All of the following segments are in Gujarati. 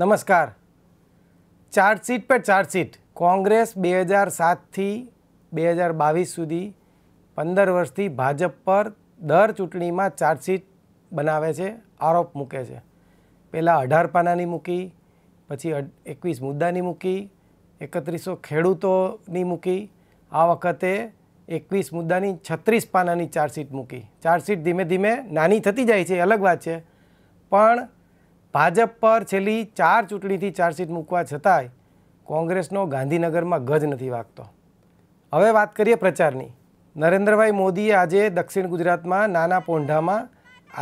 નમસ્કાર ચાર્જશીટ પર ચાર્જશીટ કોંગ્રેસ બે હજાર સાતથી બે હજાર બાવીસ સુધી પંદર વર્ષથી ભાજપ પર દર ચૂંટણીમાં ચાર્જશીટ બનાવે છે આરોપ મૂકે છે પહેલાં અઢાર પાનાની મૂકી પછી એકવીસ મુદ્દાની મૂકી એકત્રીસો ખેડૂતોની મૂકી આ વખતે એકવીસ મુદ્દાની છત્રીસ પાનાની ચાર્જશીટ મૂકી ચાર્જશીટ ધીમે ધીમે નાની થતી જાય છે અલગ વાત છે પણ ભાજપ પર છેલ્લી ચાર ચૂંટણીથી ચાર ચાર્જશીટ મૂકવા છતાંય કોંગ્રેસનો ગાંધીનગરમાં ગજ નથી વાગતો હવે વાત કરીએ પ્રચારની નરેન્દ્રભાઈ મોદીએ આજે દક્ષિણ ગુજરાતમાં નાના પોંઢામાં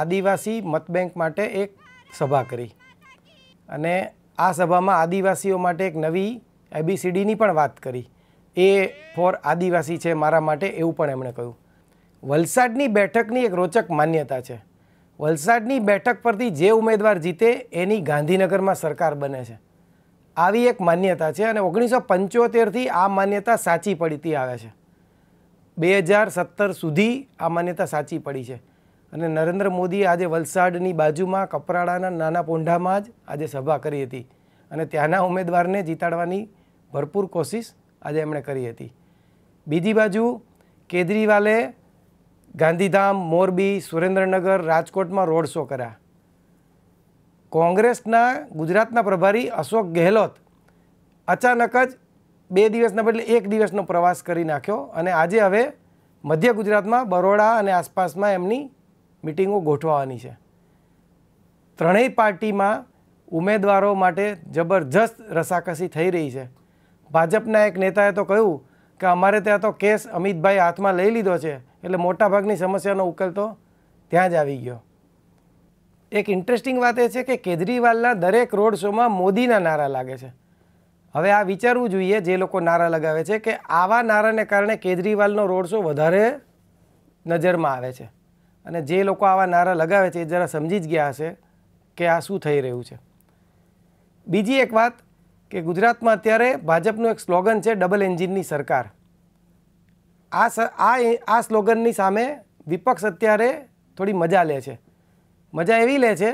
આદિવાસી મતબેંક માટે એક સભા કરી અને આ સભામાં આદિવાસીઓ માટે એક નવી એબીસીડીની પણ વાત કરી એ ફોર આદિવાસી છે મારા માટે એવું પણ એમણે કહ્યું વલસાડની બેઠકની એક રોચક માન્યતા છે વલસાડની બેઠક પરથી જે ઉમેદવાર જીતે એની ગાંધીનગરમાં સરકાર બને છે આવી એક માન્યતા છે અને ઓગણીસો પંચોતેરથી આ માન્યતા સાચી પડતી આવે છે બે હજાર સત્તર સુધી આ માન્યતા સાચી પડી છે અને નરેન્દ્ર મોદીએ આજે વલસાડની બાજુમાં કપરાડાના નાના પોંઢામાં જ આજે સભા કરી હતી અને ત્યાંના ઉમેદવારને જીતાડવાની ભરપૂર કોશિશ આજે એમણે કરી હતી બીજી બાજુ કેજરીવાલે ગાંધીધામ મોરબી સુરેન્દ્રનગર રાજકોટમાં રોડ શો કર્યા કોંગ્રેસના ગુજરાતના પ્રભારી અશોક ગેહલોત અચાનક જ બે દિવસના બદલે એક દિવસનો પ્રવાસ કરી નાખ્યો અને આજે હવે મધ્ય ગુજરાતમાં બરોડા અને આસપાસમાં એમની મિટિંગો ગોઠવવાની છે ત્રણેય પાર્ટીમાં ઉમેદવારો માટે જબરજસ્ત રસાકસી થઈ રહી છે ભાજપના એક નેતાએ તો કહ્યું કે અમારે ત્યાં તો કેસ અમિતભાઈ હાથમાં લઈ લીધો છે એટલે મોટાભાગની સમસ્યાનો ઉકેલ તો ત્યાં જ આવી ગયો એક ઇન્ટરેસ્ટિંગ વાત એ છે કે કેજરીવાલના દરેક રોડ શોમાં મોદીના નારા લાગે છે હવે આ વિચારવું જોઈએ જે લોકો નારા લગાવે છે કે આવા નારાને કારણે કેજરીવાલનો રોડ શો વધારે નજરમાં આવે છે અને જે લોકો આવા નારા લગાવે છે એ જરા સમજી જ ગયા હશે કે આ શું થઈ રહ્યું છે બીજી એક વાત કે ગુજરાતમાં અત્યારે ભાજપનું એક સ્લોગન છે ડબલ એન્જિનની સરકાર આ આ આ સ્લોગનની સામે વિપક્ષ અત્યારે થોડી મજા લે છે મજા એવી લે છે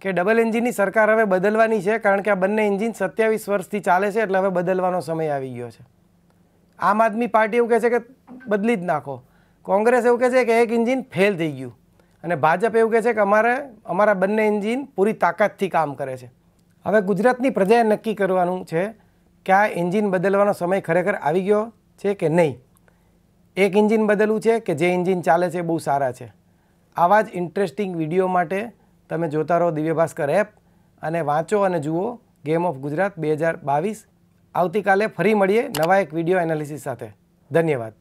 કે ડબલ એન્જિનની સરકાર હવે બદલવાની છે કારણ કે આ બંને એન્જિન સત્યાવીસ વર્ષથી ચાલે છે એટલે હવે બદલવાનો સમય આવી ગયો છે આમ આદમી પાર્ટી એવું કહે છે કે બદલી જ નાખો કોંગ્રેસ એવું કહે છે કે એક એન્જિન ફેલ થઈ ગયું અને ભાજપ એવું કહે છે કે અમારે અમારા બંને એન્જિન પૂરી તાકાતથી કામ કરે છે હવે ગુજરાતની પ્રજાએ નક્કી કરવાનું છે કે આ એન્જિન બદલવાનો સમય ખરેખર આવી ગયો છે કે નહીં એક એન્જિન બદલવું છે કે જે એન્જિન ચાલે છે બહુ સારા છે આવા જ ઇન્ટરેસ્ટિંગ વિડીયો માટે તમે જોતા રહો દિવ્યભાસ્કર એપ અને વાંચો અને જુઓ ગેમ ઓફ ગુજરાત બે હજાર બાવીસ આવતીકાલે ફરી મળીએ નવા એક વિડીયો એનાલિસિસ સાથે ધન્યવાદ